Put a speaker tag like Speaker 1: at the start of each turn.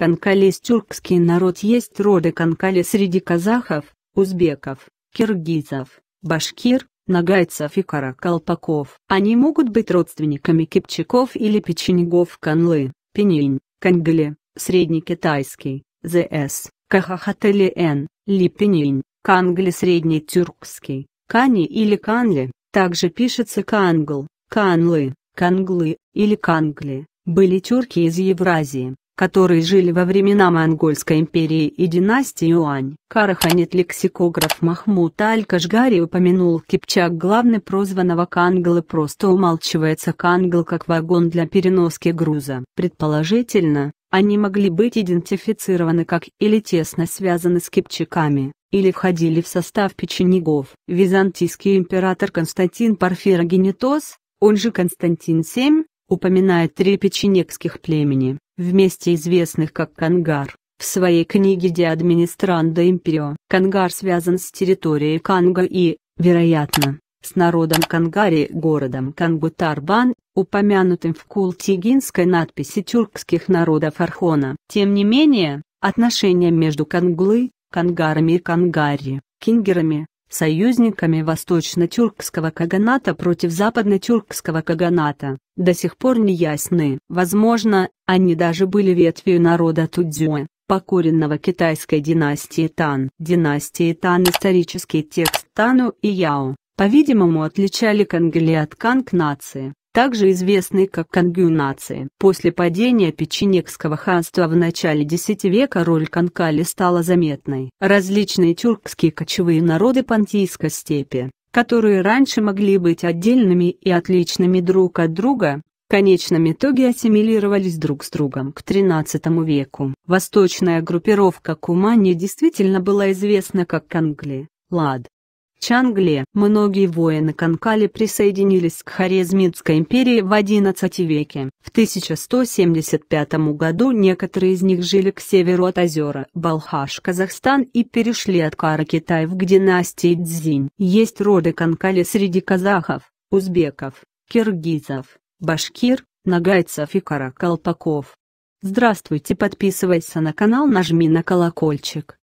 Speaker 1: Канкалис тюркский народ есть роды канкали среди казахов, узбеков, киргизов, башкир, нагайцев и каракалпаков. Они могут быть родственниками кипчаков или печенегов канлы, пенинь, кангли, средний китайский, ЗС, ли липенинь, кангли средний тюркский, кани или канли, также пишется кангл, канлы, канглы или кангли, были тюрки из Евразии которые жили во времена Монгольской империи и династии Юань. Караханит лексикограф Махмуд Аль-Кашгари упомянул Кипчак главный прозванного Канглы просто умалчивается Кангл как вагон для переноски груза. Предположительно, они могли быть идентифицированы как или тесно связаны с кипчаками, или входили в состав печенегов. Византийский император Константин Порфирогенитос, он же Константин VII, упоминает три печенегских племени вместе известных как Кангар. В своей книге «Де администранда империо» Кангар связан с территорией Канга и, вероятно, с народом Кангари городом Кангутарбан, упомянутым в култигинской надписи тюркских народов Архона. Тем не менее, отношения между Канглы, Кангарами и Кангари, Кингерами, союзниками восточно-тюркского каганата против западно-тюркского каганата, до сих пор не ясны. Возможно, они даже были ветвью народа Тудзюэ, покоренного китайской династией Тан. Династии Тан исторический текст Тану и Яо, по-видимому отличали Кангли от Канг нации также известный как конгюнации. После падения Печенегского ханства в начале X века роль Канкали стала заметной. Различные тюркские кочевые народы Пантийской степи, которые раньше могли быть отдельными и отличными друг от друга, в конечном итоге ассимилировались друг с другом к XIII веку. Восточная группировка Кумани действительно была известна как Кангли, Лад, Чангле. Многие воины Канкали присоединились к Хорезмитской империи в XI веке. В 1175 году некоторые из них жили к северу от озера Балхаш, Казахстан и перешли от Кара Китаев к династии Цзинь. Есть роды Канкали среди казахов, узбеков, киргизов, башкир, нагайцев и каракалпаков. Здравствуйте, подписывайся на канал, нажми на колокольчик.